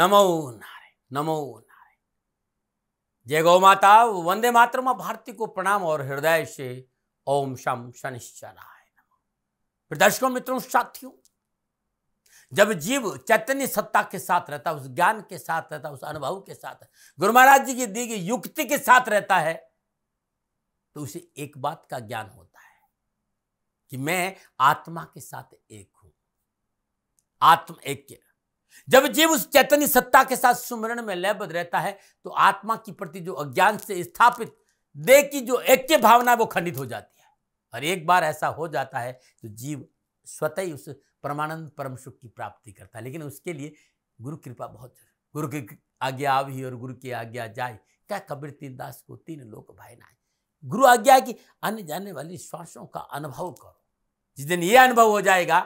नमो नारायण नमो नारायण जय गौ माता वंदे मातरम भारती को प्रणाम और हृदय से ओम शम शनिश्चराय नमः दर्शकों मित्रों साथियों जब जीव चैतन्य सत्ता के साथ रहता उस ज्ञान के साथ रहता उस अनुभव के साथ गुरु महाराज जी की दी गई युक्ति के साथ रहता है तो उसे एक बात का ज्ञान होता है कि मैं आत्मा के साथ एक हूं आत्म एक जब जीव उस चैतन्य सत्ता के साथ सुमरण में लयबद्ध रहता है तो आत्मा की प्रति जो अज्ञान से स्थापित देह की जो ऐक्य भावना वो खंडित हो जाती है और एक बार ऐसा हो जाता है तो जीव स्वतः ही उस परमानंद परम सुख की प्राप्ति करता है लेकिन उसके लिए गुरु कृपा बहुत जरूरी गुरु की आज्ञा ही और गुरु की आज्ञा जाए क्या कबीर तीन दास को तीन लोक भाई ना गुरु आज्ञा की आने जाने वाली श्वासों का अनुभव करो जिस दिन ये अनुभव हो जाएगा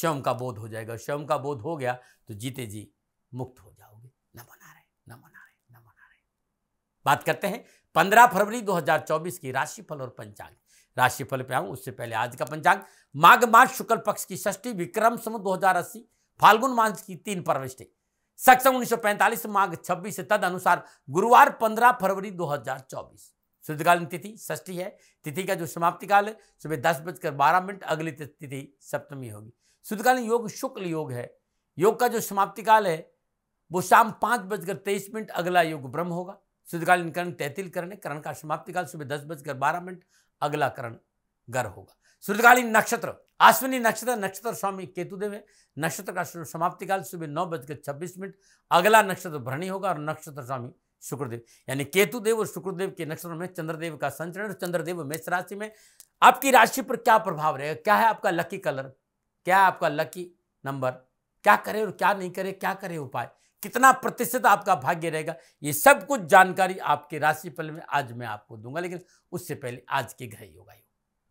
स्वयं का बोध हो जाएगा स्वयं का बोध हो गया तो जीते जी मुक्त हो जाओगे न मना रहे न मना रहे न मना रहे बात करते हैं पंद्रह फरवरी 2024 की राशिफल और पंचांग राशिफल पे आऊँ उससे पहले आज का पंचांग माघ मास शुक्ल पक्ष की षष्ठी विक्रम सम अस्सी फाल्गुन मास की तीन प्रविष्टि सक्षम पैंतालीस माघ छब्बीस तद अनुसार गुरुवार पंद्रह फरवरी चौबीस शुद्धकालीन तिथि षष्ठी है तिथि का जो समाप्ति काल है सुबह दस बजकर बारह मिनट अगली तिथि सप्तमी होगी शुद्धकालीन योग शुक्ल योग है योग का जो समाप्ति काल है वो शाम पाँच बजकर तेईस मिनट अगला योग ब्रह्म होगा शुद्धकालीन करण तैतिल करण है करण का समाप्ति काल सुबह दस बजकर बारह मिनट अगला करण गर होगा शुद्धकालीन नक्षत्र आश्विनी नक्षत्र नक्षत्र स्वामी केतुदेव है नक्षत्र का समाप्ति काल सुबह नौ बजकर छब्बीस मिनट अगला नक्षत्र भरणी होगा और नक्षत्र स्वामी शुक्रदेव यानी केतुदेव और शुक्रदेव के नक्षत्र में चंद्रदेव का संचरण चंद्रदेव मेष राशि में आपकी राशि पर क्या प्रभाव रहेगा क्या है आपका लकी कलर क्या आपका लकी नंबर क्या करें और क्या नहीं करें क्या करें उपाय कितना प्रतिशत आपका भाग्य रहेगा ये सब कुछ जानकारी आपके राशिफल में आज मैं आपको दूंगा लेकिन उससे पहले आज के ग्रह योग आयोग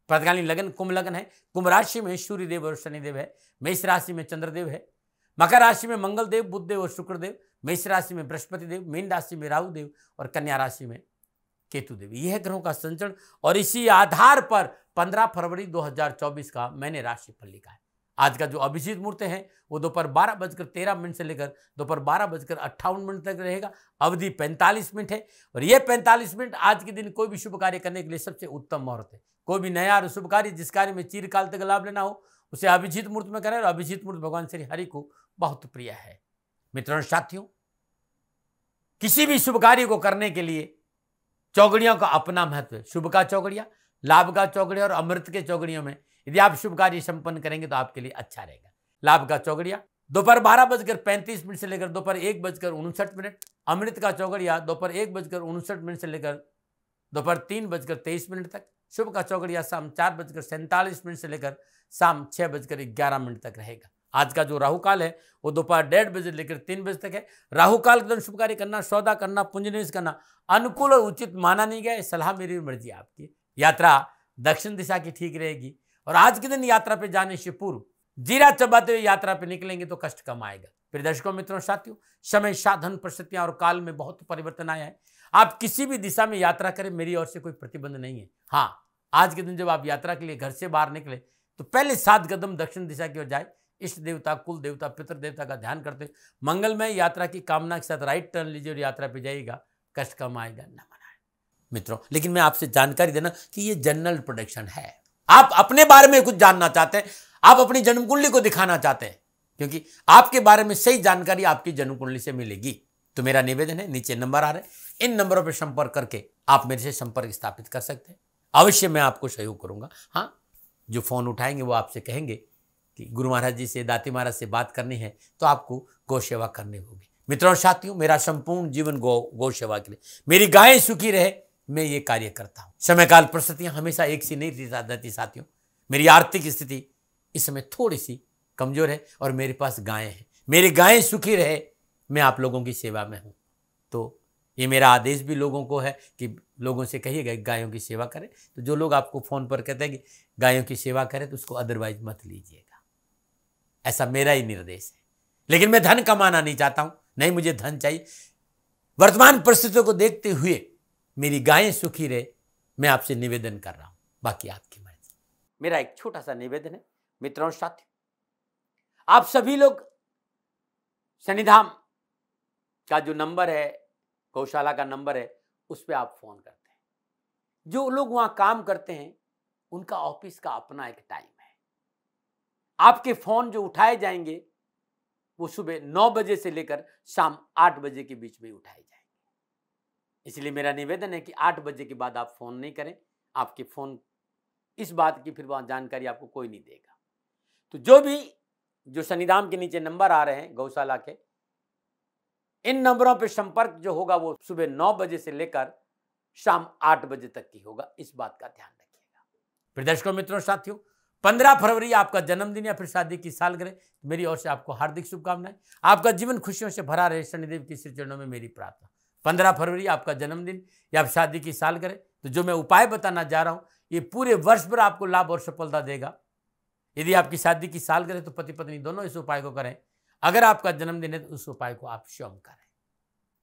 प्रतिकालीन लगन कुंभ लगन है कुंभ राशि में सूर्यदेव और शनिदेव है मेष राशि में चंद्रदेव है मकर राशि में मंगल देव बुद्ध देव और शुक्रदेव मेष राशि में बृहस्पति देव मीन राशि में राहु देव और कन्या राशि में केतु देव यह ग्रहों का संचरण और इसी आधार पर 15 फरवरी 2024 का मैंने राशिफल लिखा है आज का जो अभिजीत मुहूर्त है वो दोपहर बारह बजकर तेरह मिनट से लेकर दोपहर बारह बजकर अट्ठावन मिनट तक रहेगा अवधि पैंतालीस मिनट है और ये पैंतालीस मिनट आज के दिन कोई भी शुभ कार्य करने के लिए सबसे उत्तम मुहूर्त है कोई भी नया और शुभ कार्य जिस कार्य में चीरकाल तक लाभ लेना हो उसे अभिजीत मुहूर्त में करें और अभिजीत मुहूर्त भगवान श्री हरि को बहुत प्रिय है मित्रों साथियों किसी भी शुभ कार्य को करने के लिए चौगड़ियों का अपना महत्व है शुभ का चौगड़िया लाभ का चौगड़िया और अमृत के चौगड़ियों में यदि आप शुभ कार्य संपन्न करेंगे तो आपके लिए अच्छा रहेगा लाभ का चौगड़िया दोपहर बारह बजकर पैंतीस मिनट से लेकर दोपहर एक बजकर उनसठ मिनट अमृत का चौगड़िया दोपहर एक बजकर उनसठ मिनट से लेकर दोपहर तीन बजकर तेईस मिनट तक शुभ का चौगड़िया शाम चार बजकर सैंतालीस मिनट से लेकर शाम छः बजकर ग्यारह मिनट तक रहेगा आज का जो राहु काल है वो दोपहर डेढ़ बजे लेकर तीन बजे तक है राहु काल के दिन शुभ कार्य करना सौदा करना पुंजनिवेश निवेश करना अनुकूल और उचित माना नहीं गया सलाह मेरी मर्जी आपकी यात्रा दक्षिण दिशा की ठीक रहेगी और आज के दिन यात्रा पे जाने से पूर्व जीरा चबाते हुए यात्रा पे निकलेंगे तो कष्ट कम आएगा प्रिय दर्शकों मित्रों साथियों समय साधन परिस्थितियां और काल में बहुत परिवर्तन आया है आप किसी भी दिशा में यात्रा करें मेरी ओर से कोई प्रतिबंध नहीं है हाँ आज के दिन जब आप यात्रा के लिए घर से बाहर निकले तो पहले सात कदम दक्षिण दिशा की ओर जाए इष्ट देवता कुल देवता पितृ देवता का ध्यान करते मंगलमय यात्रा की कामना के साथ राइट टर्न लीजिए और यात्रा पे जाइएगा कष्ट कम आएगा न मनाए मित्रों लेकिन मैं आपसे जानकारी देना कि ये जनरल प्रोडक्शन है आप अपने बारे में कुछ जानना चाहते हैं आप अपनी जन्म कुंडली को दिखाना चाहते हैं क्योंकि आपके बारे में सही जानकारी आपकी जन्म कुंडली से मिलेगी तो मेरा निवेदन है नीचे नंबर आ रहे इन नंबरों पर संपर्क करके आप मेरे से संपर्क स्थापित कर सकते हैं अवश्य मैं आपको सहयोग करूंगा हाँ जो फ़ोन उठाएंगे वो आपसे कहेंगे कि गुरु महाराज जी से दाती महाराज से बात करनी है तो आपको गौ सेवा करनी होगी मित्रों और साथियों मेरा संपूर्ण जीवन गौ गौ सेवा के लिए मेरी गायें सुखी रहे मैं ये कार्य करता हूँ समयकाल परिस्थितियाँ हमेशा एक सी नहीं रहती साथियों मेरी आर्थिक स्थिति इस समय थोड़ी सी कमज़ोर है और मेरे पास गायें हैं मेरी गायें सुखी रहे मैं आप लोगों की सेवा में हूँ तो ये मेरा आदेश भी लोगों को है कि लोगों से कहिएगा गायों की सेवा करें तो जो लोग आपको फ़ोन पर कहते हैं कि गायों की सेवा करें तो उसको अदरवाइज मत लीजिएगा ऐसा मेरा ही निर्देश है लेकिन मैं धन कमाना नहीं चाहता हूँ नहीं मुझे धन चाहिए वर्तमान परिस्थितियों को देखते हुए मेरी गायें सुखी रहे मैं आपसे निवेदन कर रहा हूँ बाकी आपकी मर्जी मेरा एक छोटा सा निवेदन है मित्रों साथियों आप सभी लोग शनिधाम का जो नंबर है गौशाला का नंबर है उस पर आप फ़ोन करते हैं जो लोग वहाँ काम करते हैं उनका ऑफिस का अपना एक टाइम है आपके फ़ोन जो उठाए जाएंगे वो सुबह नौ बजे से लेकर शाम आठ बजे के बीच में उठाए जाएंगे इसलिए मेरा निवेदन है कि आठ बजे के बाद आप फ़ोन नहीं करें आपके फ़ोन इस बात की फिर जानकारी आपको कोई नहीं देगा तो जो भी जो शनिधाम के नीचे नंबर आ रहे हैं गौशाला के इन नंबरों पर संपर्क जो होगा वो सुबह नौ बजे से लेकर शाम आठ बजे तक की होगा इस बात का ध्यान रखिएगा फिर दर्शकों मित्रों साथियों पंद्रह फरवरी आपका जन्मदिन या फिर शादी की सालगिरह मेरी ओर से आपको हार्दिक शुभकामनाएं आपका जीवन खुशियों से भरा रहे शनिदेव की श्री चरणों में मेरी प्रार्थना पंद्रह फरवरी आपका जन्मदिन या शादी की साल करें तो जो मैं उपाय बताना जा रहा हूँ ये पूरे वर्ष भर आपको लाभ और सफलता देगा यदि आपकी शादी की साल करें तो पति पत्नी दोनों इस उपाय को करें अगर आपका जन्मदिन है तो उस उपाय को आप स्वयं करें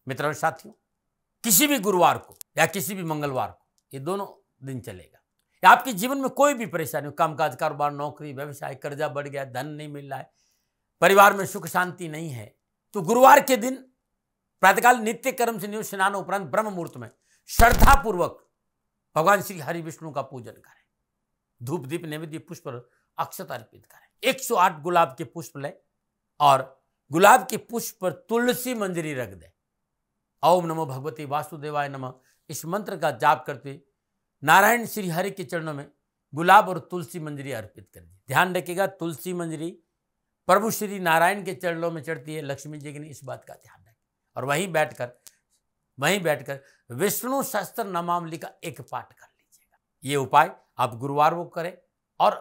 मित्रों और साथियों किसी भी गुरुवार को या किसी भी मंगलवार को ये दोनों दिन चलेगा या आपके जीवन में कोई भी परेशानी हो कामकाज कारोबार नौकरी व्यवसाय कर्जा बढ़ गया धन नहीं मिल रहा है परिवार में सुख शांति नहीं है तो गुरुवार के दिन प्रातःकाल नित्य कर्म से नियुक्त स्नान उपरांत ब्रह्म मुहूर्त में श्रद्धा पूर्वक भगवान श्री हरि विष्णु का पूजन करें धूप दीप नैवेद्य पुष्प अक्षत अर्पित करें 108 गुलाब के पुष्प लें और गुलाब के पुष्प पर तुलसी मंजरी रख दें ओम नमो भगवती वासुदेवाय नमः इस मंत्र का जाप करते नारायण श्री हरि के चरणों में गुलाब और तुलसी मंजरी अर्पित कर दी ध्यान रखिएगा तुलसी मंजरी प्रभु श्री नारायण के चरणों में चढ़ती है लक्ष्मी जी की इस बात का ध्यान और वहीं बैठकर वहीं बैठकर विष्णु शस्त्र नमामली का एक पाठ कर लीजिएगा ये उपाय आप गुरुवार को करें और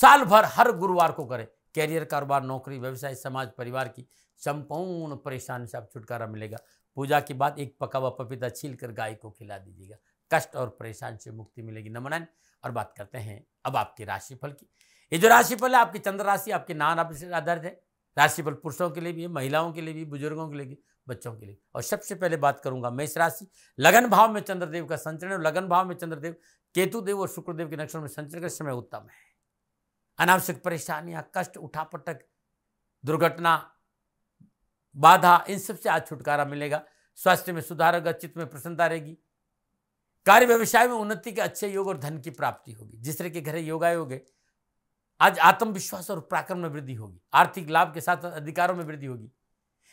साल भर हर गुरुवार को करें कैरियर कारोबार नौकरी व्यवसाय समाज परिवार की संपूर्ण परेशानी से आप छुटकारा मिलेगा पूजा के बाद एक पका हुआ पपीता छील कर गाय को खिला दीजिएगा कष्ट और परेशान से मुक्ति मिलेगी नमनायन और बात करते हैं अब आपकी राशिफल की ये जो राशिफल है आपकी चंद्र राशि आपके नान आप आधारित है राशिफल पुरुषों के लिए भी महिलाओं के लिए भी बुजुर्गों के लिए भी बच्चों के लिए और सबसे पहले बात करूंगा मेष राशि लगन भाव में चंद्रदेव का संचरण और लगन भाव में चंद्रदेव केतुदेव और शुक्रदेव के नक्षत्र में संचरण का समय उत्तम है अनावश्यक परेशानियां कष्ट उठापटक दुर्घटना बाधा इन सबसे आज छुटकारा मिलेगा स्वास्थ्य में सुधार होगा चित्त में प्रसन्नता रहेगी कार्य व्यवसाय में उन्नति के अच्छे योग और धन की प्राप्ति होगी जिस तरह के घरे योगायोग है आज आत्मविश्वास और पराक्रम में वृद्धि होगी आर्थिक लाभ के साथ अधिकारों में वृद्धि होगी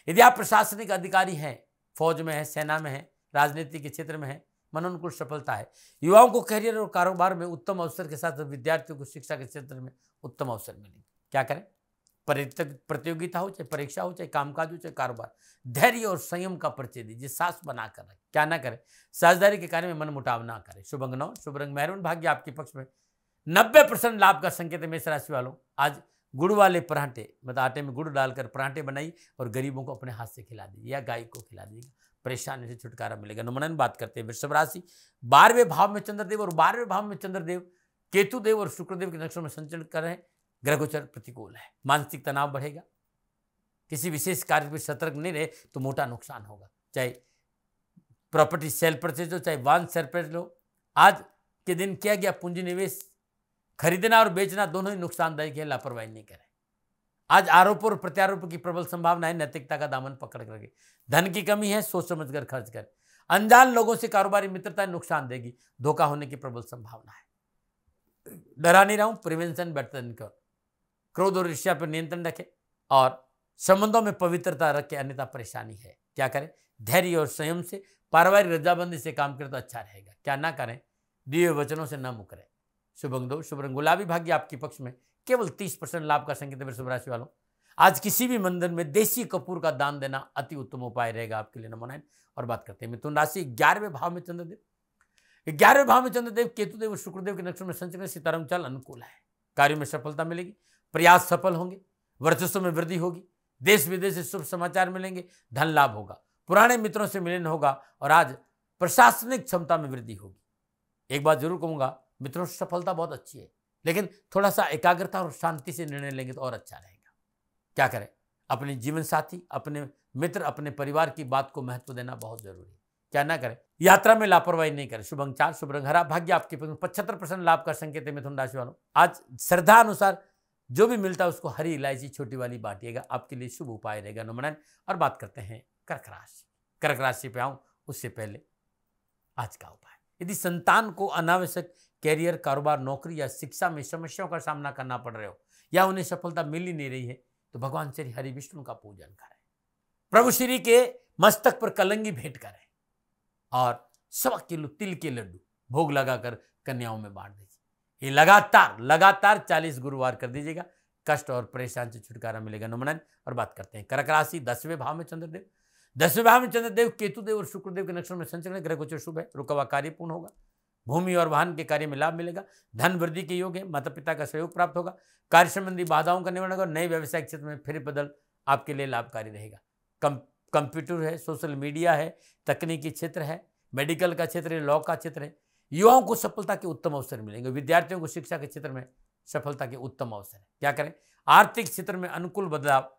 यदि आप प्रशासनिक अधिकारी हैं फौज में है सेना में है राजनीति के क्षेत्र में है मनोनुकूल सफलता है युवाओं को करियर और कारोबार में उत्तम अवसर के साथ विद्यार्थियों को शिक्षा के क्षेत्र में उत्तम अवसर मिलेंगे क्या करें प्रतियोगिता हो चाहे परीक्षा हो चाहे कामकाज हो चाहे कारोबार धैर्य और संयम का परिचय दीजिए सास बना कर रखें क्या ना करें साझेदारी के कार्य में मन मुटाव ना करें शुभ नौ शुभ रंग मैरून भाग्य आपके पक्ष में नब्बे परसेंट लाभ का संकेत है मेष राशि वालों आज गुड़ वाले परांठे मतलब आटे में गुड़ डालकर परांठे बनाई और गरीबों को अपने हाथ से खिला दीजिए या गाय को खिला दीजिएगा परेशानी से छुटकारा मिलेगा नुमनन बात करते हैं वृषभ राशि बारहवें भाव में चंद्रदेव और बारहवें भाव में चंद्रदेव केतुदेव और शुक्रदेव के नक्षों में संचरण कर रहे ग्रहगोचर प्रतिकूल है मानसिक तनाव बढ़ेगा किसी विशेष कार्य पर सतर्क नहीं रहे तो मोटा नुकसान होगा चाहे प्रॉपर्टी सेल परचेज हो चाहे वन सेल परचेज हो आज के दिन किया गया पूंजी निवेश खरीदना और बेचना दोनों ही नुकसानदायक है लापरवाही नहीं करें आज आरोप और प्रत्यारोप की प्रबल संभावना है नैतिकता का दामन पकड़ करके धन की कमी है सोच समझ कर खर्च करें अनजान लोगों से कारोबारी मित्रता नुकसान देगी धोखा होने की प्रबल संभावना है डरा नहीं रहा हूं प्रिवेंशन बेटर क्योर क्रोध और ईर्ष्या पर नियंत्रण रखें और संबंधों में पवित्रता रखें अन्यथा परेशानी है क्या करें धैर्य और संयम से पारिवारिक रजाबंदी से काम करें तो अच्छा रहेगा क्या ना करें दिए वचनों से न मुकरें शुभ अंग शुभ रंग गुलाबी भाग्य आपके पक्ष में केवल तीस परसेंट लाभ का संकेत है शुभ राशि वालों आज किसी भी मंदिर में देसी कपूर का दान देना अति उत्तम उपाय रहेगा आपके लिए नंबर नाइन और बात करते हैं मिथुन राशि ग्यारहवें भाव में चंद्रदेव ग्यारहवें भाव में चंद्रदेव केतुदेव और शुक्रदेव के नक्षत्र में संचरण सीताराम चाल अनुकूल है कार्यो में सफलता मिलेगी प्रयास सफल होंगे वर्चस्व में वृद्धि होगी देश विदेश से शुभ समाचार मिलेंगे धन लाभ होगा पुराने मित्रों से मिलन होगा और आज प्रशासनिक क्षमता में वृद्धि होगी एक बात जरूर कहूंगा मित्रों सफलता बहुत अच्छी है लेकिन थोड़ा सा एकाग्रता और शांति से निर्णय लेंगे तो और अच्छा रहेगा क्या करें अपने जीवन साथी अपने मित्र अपने परिवार की बात को महत्व देना बहुत जरूरी है क्या ना करें यात्रा में लापरवाही नहीं करें शुभ अंक शुभ रंग हरा भाग्य आपके पचहत्तर परसेंट लाभ का संकेत है मिथुन राशि वालों आज श्रद्धा अनुसार जो भी मिलता है उसको हरी इलायची छोटी वाली बांटिएगा आपके लिए शुभ उपाय रहेगा नमनन और बात करते हैं कर्क राशि कर्क राशि पे आऊं उससे पहले आज का उपाय यदि संतान को अनावश्यक कैरियर कारोबार नौकरी या शिक्षा में समस्याओं का सामना करना पड़ रहे हो या उन्हें सफलता मिल ही नहीं रही है तो भगवान श्री हरि विष्णु का पूजन करें प्रभु श्री के मस्तक पर कलंगी भेंट करें और सवा किलो तिल के लड्डू भोग लगाकर कन्याओं में बांट दीजिए ये लगातार लगातार चालीस गुरुवार कर दीजिएगा कष्ट और परेशान से छुटकारा मिलेगा नमन और बात करते हैं कर्क राशि दसवें भाव में चंद्रदेव दसवें भाव में चंद्रदेव केतुदेव और शुक्रदेव के नक्षत्र में संचरण ग्रह गोचर शुभ है रुकवा कार्य पूर्ण होगा भूमि और वाहन के कार्य में लाभ मिलेगा धन वृद्धि के योग है माता पिता का सहयोग प्राप्त होगा कार्य संबंधी बाधाओं का निवारण होगा नए व्यवसाय क्षेत्र में फिर बदल आपके लिए लाभकारी रहेगा कम कंप्यूटर है सोशल मीडिया है तकनीकी क्षेत्र है मेडिकल का क्षेत्र है लॉ का क्षेत्र है युवाओं को सफलता के उत्तम अवसर मिलेंगे विद्यार्थियों को शिक्षा के क्षेत्र में सफलता के उत्तम अवसर है क्या करें आर्थिक क्षेत्र में अनुकूल बदलाव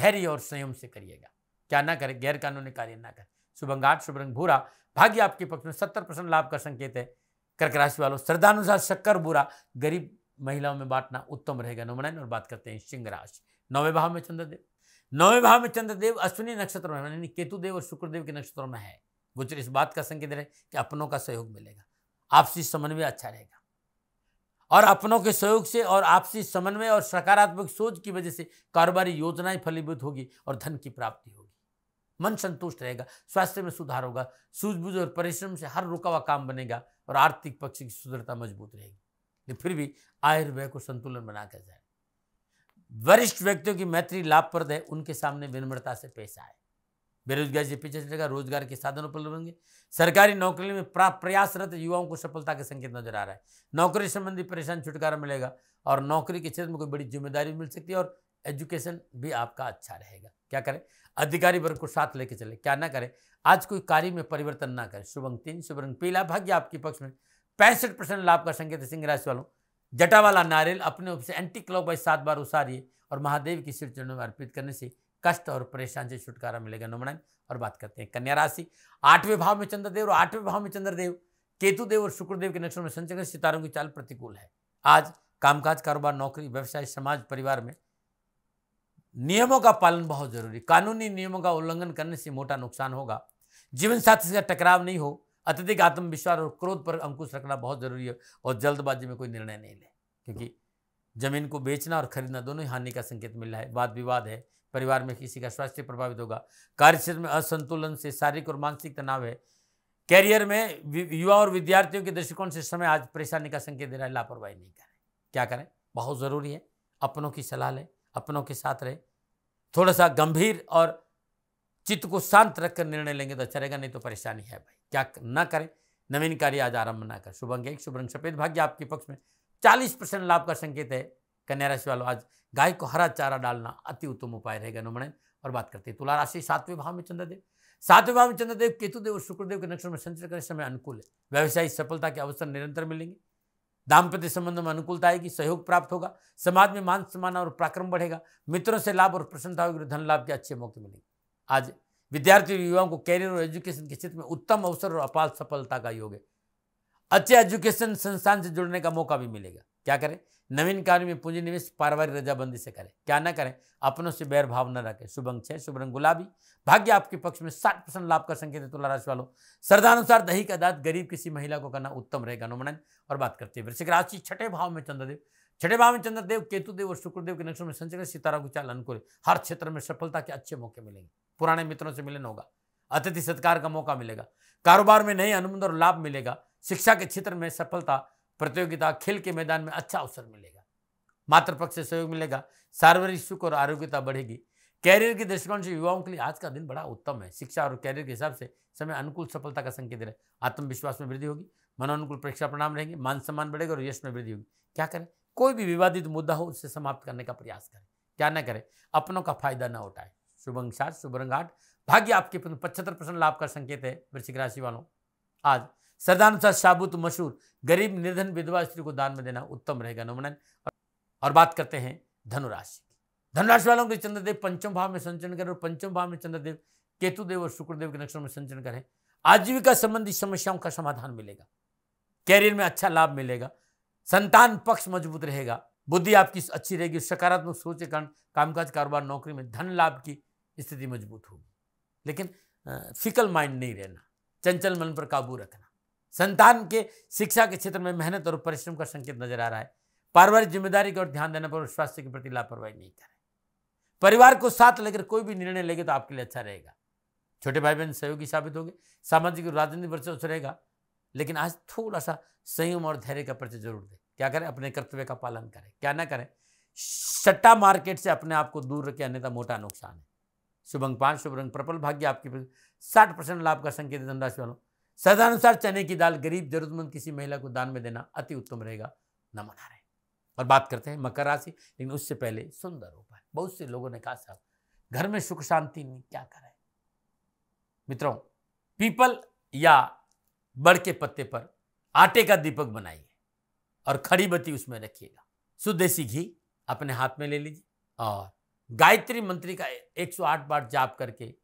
धैर्य और संयम से करिएगा क्या ना करें गैर कानूनी कार्य ना करें शुभंगाट शुभ रंग भूरा भाग्य आपके पक्ष में सत्तर परसेंट लाभ का संकेत है कर्क राशि वालों श्रद्धानुसार शक्कर भूरा गरीब महिलाओं में बांटना उत्तम रहेगा नमनायन और बात करते हैं सिंह राशि नौवें भाव में चंद्रदेव नौवें भाव में चंद्रदेव अश्विनी नक्षत्र में यानी केतुदेव और शुक्रदेव के नक्षत्रों में है गोचर इस बात का संकेत रहे कि अपनों का सहयोग मिलेगा आपसी समन्वय अच्छा रहेगा और अपनों के सहयोग से और आपसी समन्वय और सकारात्मक सोच की वजह से कारोबारी योजनाएं फलीभूत होगी और धन की प्राप्ति होगी मन संतुष्ट रहेगा स्वास्थ्य में सुधार होगा सूझबूझ और परिश्रम से हर रुका हुआ काम बनेगा और आर्थिक पक्ष की सुदृढ़ता मजबूत रहेगी लेकिन फिर भी आयुर्वेद को संतुलन बनाकर जाए वरिष्ठ व्यक्तियों की मैत्री लाभप्रद है उनके सामने विनम्रता से पेश आए बेरोजगारी से पीछे चलेगा रोजगार के साधन उपलब्ध होंगे सरकारी नौकरी में प्रयासरत युवाओं को सफलता के संकेत नजर आ रहा है नौकरी संबंधी परेशान छुटकारा मिलेगा और नौकरी के क्षेत्र में कोई बड़ी जिम्मेदारी मिल सकती है और एजुकेशन भी आपका अच्छा रहेगा क्या करें अधिकारी वर्ग को साथ लेके चले क्या ना करें आज कोई कार्य में परिवर्तन ना करें शुभ अंग तीन शुभ रंग पीला भाग्य आपके पक्ष में पैंसठ परसेंट लाभ का संकेत सिंह राशि वालों जटा वाला नारियल अपने ऊपर से एंटी क्लॉक वाइज सात बार उसारिए और महादेव की शिव चरणों में अर्पित करने से कष्ट और परेशान से छुटकारा मिलेगा नमनायन और बात करते हैं कन्या राशि आठवें भाव में चंद्रदेव और आठवें भाव में चंद्रदेव केतुदेव और शुक्रदेव के नक्षत्र में संचरण सितारों की चाल प्रतिकूल है आज कामकाज कारोबार नौकरी व्यवसाय समाज परिवार में नियमों का पालन बहुत जरूरी कानूनी नियमों का उल्लंघन करने से मोटा नुकसान होगा जीवन साथी का टकराव नहीं हो अत्यधिक आत्मविश्वास और क्रोध पर अंकुश रखना बहुत जरूरी है और जल्दबाजी में कोई निर्णय नहीं ले क्योंकि जमीन को बेचना और खरीदना दोनों ही हानि का संकेत मिल रहा है वाद विवाद है परिवार में किसी का स्वास्थ्य प्रभावित होगा कार्यक्षेत्र में असंतुलन से शारीरिक और मानसिक तनाव है कैरियर में युवा और विद्यार्थियों के दृष्टिकोण से समय आज परेशानी का संकेत दे रहा है लापरवाही नहीं करें क्या करें बहुत ज़रूरी है अपनों की सलाह लें अपनों के साथ रहे थोड़ा सा गंभीर और चित्त को शांत रखकर निर्णय लेंगे तो चलेगा अच्छा नहीं तो परेशानी है भाई क्या ना करें नवीन कार्य आज आरंभ ना करें शुभ अंग एक शुभ रंग सफेद भाग्य आपके पक्ष में चालीस परसेंट लाभ का संकेत है कन्या राशि वालों आज गाय को हरा चारा डालना अति उत्तम उपाय रहेगा नमणन और बात करते हैं तुला राशि सातवें भाव में चंद्रदेव सातवें भाव में चंद्रदेव केतुदेव और शुक्रदेव के नक्षत्र में संचय करने समय अनुकूल है व्यवसायिक सफलता के अवसर निरंतर मिलेंगे दाम्पत्य संबंध में अनुकूलता आएगी सहयोग प्राप्त होगा समाज में मान सम्मान और पराक्रम बढ़ेगा मित्रों से लाभ और प्रसन्नता होगी धन लाभ के अच्छे मौके मिलेंगे आज विद्यार्थी और युवाओं को कैरियर और एजुकेशन के क्षेत्र में उत्तम अवसर और अपार सफलता का योग है अच्छे एजुकेशन संस्थान से जुड़ने का मौका भी मिलेगा क्या करें नवीन कार्य में पूंजी निवेश पारिवारिक रजाबंदी से करें क्या ना करें अपनों से बैर भाव न रखें शुभ अंक छः शुभ रंग गुलाबी भाग्य आपके पक्ष में साठ परसेंट लाभ का संकेत है तुला राशि वालों श्रद्धानुसार दही का दात गरीब किसी महिला को करना उत्तम रहेगा अनुमनन और बात करते हैं वृश्चिक राशि छठे भाव में चंद्रदेव छठे भाव में चंद्रदेव केतुदेव और शुक्रदेव के नक्शों में संचरित सितारा गुचाल अनुकूल हर क्षेत्र में सफलता के अच्छे मौके मिलेंगे पुराने मित्रों से मिलन होगा अतिथि सत्कार का मौका मिलेगा कारोबार में नए अनुबंध और लाभ मिलेगा शिक्षा के क्षेत्र में सफलता प्रतियोगिता खेल के मैदान में अच्छा अवसर मिलेगा मात्र पक्ष से सहयोग मिलेगा सार्वजनिक सुख और आरोग्यता बढ़ेगी कैरियर के दृष्टिकोण से युवाओं के लिए आज का दिन बड़ा उत्तम है शिक्षा और कैरियर के हिसाब से समय अनुकूल सफलता का संकेत रहे आत्मविश्वास में वृद्धि होगी मनोनुकूल परीक्षा परिणाम रहेंगे मान सम्मान बढ़ेगा और यश में वृद्धि होगी क्या करें कोई भी विवादित मुद्दा हो उसे समाप्त करने का प्रयास करें क्या न करें अपनों का फायदा न उठाए शुभ अंशात शुभ रंगाट भाग्य आपके पचहत्तर परसेंट लाभ का संकेत है वृश्चिक राशि वालों आज श्रद्धानुसार साबुत मशहूर गरीब निर्धन विधवा स्त्री को दान में देना उत्तम रहेगा नमनन और बात करते हैं धनुराशि की धनुराशि वालों के चंद्रदेव पंचम भाव में संचरण करें और पंचम भाव में चंद्रदेव केतुदेव और शुक्रदेव के नक्षत्रों में संचरण करें आजीविका संबंधी समस्याओं का समाधान मिलेगा कैरियर में अच्छा लाभ मिलेगा संतान पक्ष मजबूत रहेगा बुद्धि आपकी अच्छी रहेगी सकारात्मक सोच के कारण कामकाज कारोबार नौकरी में धन लाभ की स्थिति मजबूत होगी लेकिन फिकल माइंड नहीं रहना चंचल मन पर काबू रखना संतान के शिक्षा के क्षेत्र में मेहनत और परिश्रम का संकेत नजर आ रहा है पारिवारिक जिम्मेदारी की ओर ध्यान देने पर स्वास्थ्य के प्रति लापरवाही नहीं करें परिवार को साथ लेकर कोई भी निर्णय लेगे तो आपके लिए अच्छा रहेगा छोटे भाई बहन सहयोगी साबित होंगे सामाजिक और राजनीतिक वर्चस्व रहेगा लेकिन आज थोड़ा सा संयम और धैर्य का परिचय जरूर दें क्या करें अपने कर्तव्य का पालन करें क्या ना करें सट्टा मार्केट से अपने आप को दूर रखें अन्यथा मोटा नुकसान है शुभंग पांच शुभ रंग प्रबल भाग्य आपके साठ परसेंट लाभ का संकेत धनराशि वालों सदानुसार चने की दाल गरीब जरूरतमंद किसी महिला को दान में देना अति उत्तम रहेगा न मना रहे और बात करते हैं मकर राशि लेकिन उससे पहले सुंदर उपाय बहुत से लोगों ने कहा साहब घर में सुख शांति नहीं क्या करें मित्रों पीपल या बड़ के पत्ते पर आटे का दीपक बनाइए और खड़ी बत्ती उसमें रखिएगा सुदेशी घी अपने हाथ में ले लीजिए और गायत्री मंत्री का 108 बार जाप करके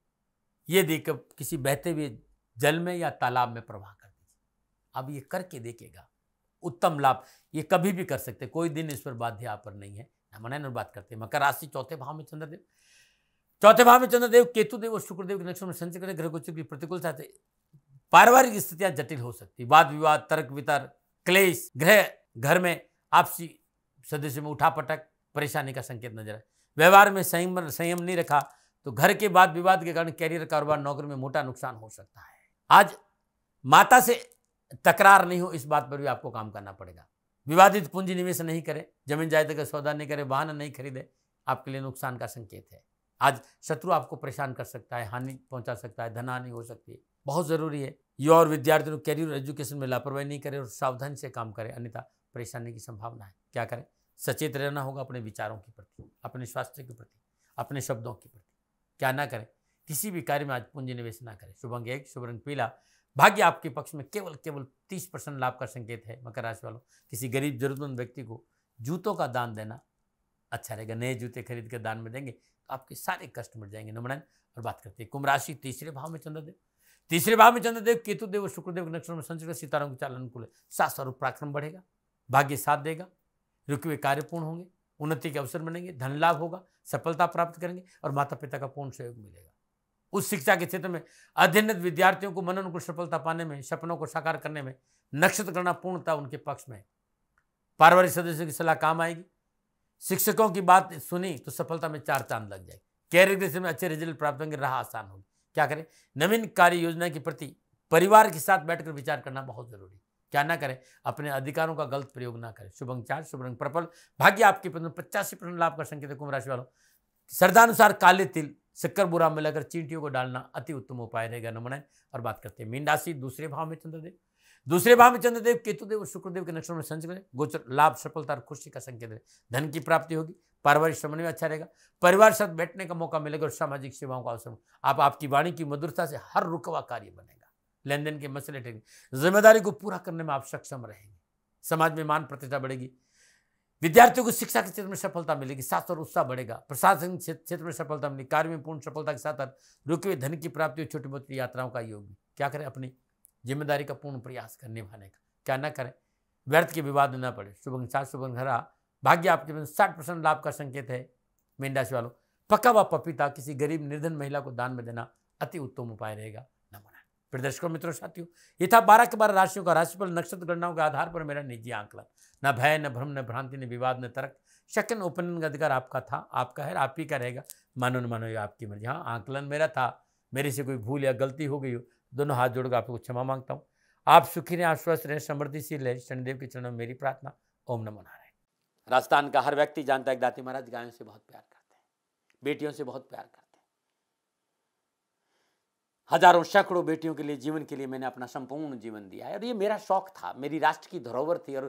ये दीपक किसी बहते हुए जल में या तालाब में प्रवाह कर दीजिए अब ये करके देखेगा उत्तम लाभ ये कभी भी कर सकते कोई दिन ईश्वर बाध्य आप पर नहीं है मनन बात करते हैं मकर राशि चौथे भाव में चंद्रदेव चौथे भाव में चंद्रदेव केतुदेव और शुक्रदेव के नक्षत्र में संचय करें ग्रह गोचर की प्रतिकूल चाहते पारिवारिक स्थितियां जटिल हो सकती वाद विवाद तर्क वितर क्लेश ग्रह घर में आपसी सदस्य में उठा पटक परेशानी का संकेत नजर आए व्यवहार में संयम संयम नहीं रखा तो घर के बाद विवाद के कारण कैरियर कारोबार नौकरी में मोटा नुकसान हो सकता है आज माता से तकरार नहीं हो इस बात पर भी आपको काम करना पड़ेगा विवादित पूंजी निवेश नहीं करें जमीन जायदाद का सौदा नहीं करें वाहन नहीं खरीदे आपके लिए नुकसान का संकेत है आज शत्रु आपको परेशान कर सकता है हानि पहुंचा सकता है धनहानि हो सकती है बहुत ज़रूरी है युवा और विद्यार्थियों को कैरियर एजुकेशन में लापरवाही नहीं करें और सावधानी से काम करें अन्यथा परेशानी की संभावना है क्या करें सचेत रहना होगा अपने विचारों के प्रति अपने स्वास्थ्य के प्रति अपने शब्दों के प्रति क्या ना करें किसी भी कार्य में आज पूंजी निवेश ना करें शुभ अंग एक शुभ रंग पीला भाग्य आपके पक्ष में केवल केवल तीस परसेंट लाभ का संकेत है मकर राशि वालों किसी गरीब जरूरतमंद व्यक्ति को जूतों का दान देना अच्छा रहेगा नए जूते खरीद कर दान में देंगे तो आपके सारे कष्ट मिट जाएंगे नमन और बात करते हैं कुंभ राशि तीसरे भाव में चंद्रदेव तीसरे भाव में चंद्रदेव केतुदेव और शुक्रदेव के नक्षत्र में संचित सितारों के चालन अनुकूल सात स्वरूप पराक्रम बढ़ेगा भाग्य साथ देगा रुके हुए कार्य पूर्ण होंगे उन्नति के अवसर मिलेंगे धन लाभ होगा सफलता प्राप्त करेंगे और माता पिता का पूर्ण सहयोग मिलेगा उस शिक्षा के क्षेत्र में अध्ययनत विद्यार्थियों को मनन को सफलता पाने में सपनों को साकार करने में नक्षत्र करना पूर्णता उनके पक्ष में है पारिवारिक सदस्यों की सलाह काम आएगी शिक्षकों की बात सुनी तो सफलता में चार चांद लग जाएगी कैरियर के में अच्छे रिजल्ट प्राप्त होंगे राह आसान होगी क्या करें नवीन कार्य योजना के प्रति परिवार के साथ बैठकर विचार करना बहुत जरूरी है क्या ना करें अपने अधिकारों का गलत प्रयोग ना करें शुभ चार शुभ रंग प्रबल भाग्य आपके पचासी परसेंट लाभ का संकेत कुंभ राशि वालों श्रद्धानुसार काले तिल शक्कर बुरा मिलाकर चींटियों को डालना अति उत्तम उपाय रहेगा नमन और बात करते हैं मीन राशि दूसरे भाव में चंद्रदेव दूसरे भाव में चंद्रदेव केतुदेव और शुक्रदेव के नक्षत्र में करें गोचर लाभ सफलता और खुशी का संकेत है धन की प्राप्ति होगी पारिवारिक समन्वय अच्छा रहेगा परिवार साथ बैठने का मौका मिलेगा और सामाजिक सेवाओं का अवसर आप आपकी वाणी की मधुरता से हर रुकवा कार्य बनेगा लेन देन के मसले ठेंगे जिम्मेदारी को पूरा करने में आप सक्षम रहेंगे समाज में मान प्रतिष्ठा बढ़ेगी विद्यार्थियों को शिक्षा के क्षेत्र में सफलता मिलेगी साथ और उत्साह बढ़ेगा प्रशासन क्षेत्र में सफलता मिलेगी कार्य में पूर्ण सफलता के साथ साथ रुके हुए धन की प्राप्ति और छोटी मोटी यात्राओं का योग क्या करें अपनी जिम्मेदारी का पूर्ण प्रयास कर निभाने का क्या ना करें व्यर्थ के विवाद न पड़े शुभंग सात शुभंग हरा भाग्य आपके पास साठ परसेंट लाभ का संकेत है मीन राशि वालों पक्का व पपीता किसी गरीब निर्धन महिला को दान में देना अति उत्तम उपाय रहेगा प्रदर्शकों मित्रों साथियों ये था बारह के बारह राशियों का राशिफल नक्षत्र गणनाओं के आधार पर मेरा निजी आंकलन न भय न भ्रम न भ्रांति न विवाद न तर्क शक एंड ओपिनियन का अधिकार आपका था आपका है आप ही का रहेगा मानो न मानो ये आपकी मर्जी हाँ आंकलन मेरा था मेरे से कोई भूल या गलती हो गई हो दोनों हाथ जोड़कर आपको क्षमा मांगता हूँ आप सुखी रहें आश्वस्त रहें समृद्धिशील रहें शनिदेव के चरणों में मेरी प्रार्थना ओम नमो नारायण राजस्थान का हर व्यक्ति जानता है दाती महाराज गायों से बहुत प्यार करते हैं बेटियों से बहुत प्यार करते हैं हजारों सैकड़ों बेटियों के लिए जीवन के लिए मैंने अपना संपूर्ण जीवन दिया है और ये मेरा शौक था मेरी राष्ट्र की धरोहर थी और